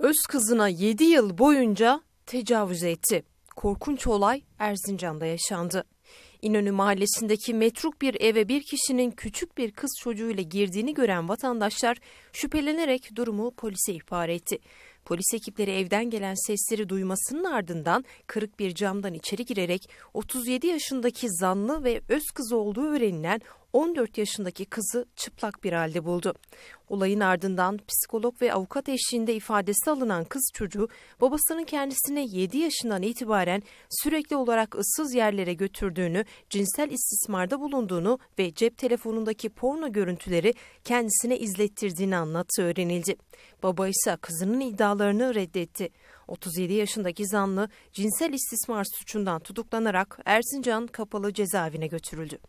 öz kızına 7 yıl boyunca tecavüz etti. Korkunç olay Erzincan'da yaşandı. İnönü mahallesindeki metruk bir eve bir kişinin küçük bir kız çocuğuyla girdiğini gören vatandaşlar şüphelenerek durumu polise ihbar etti. Polis ekipleri evden gelen sesleri duymasının ardından kırık bir camdan içeri girerek 37 yaşındaki zanlı ve öz kızı olduğu öğrenilen 14 yaşındaki kızı çıplak bir halde buldu. Olayın ardından psikolog ve avukat eşliğinde ifadesi alınan kız çocuğu babasının kendisine 7 yaşından itibaren sürekli olarak ıssız yerlere götürdü gördüğünü, cinsel istismarda bulunduğunu ve cep telefonundaki porno görüntüleri kendisine izlettirdiğini anlattığı öğrenildi. Baba ise kızının iddialarını reddetti. 37 yaşındaki zanlı cinsel istismar suçundan tutuklanarak Erzincan kapalı cezaevine götürüldü.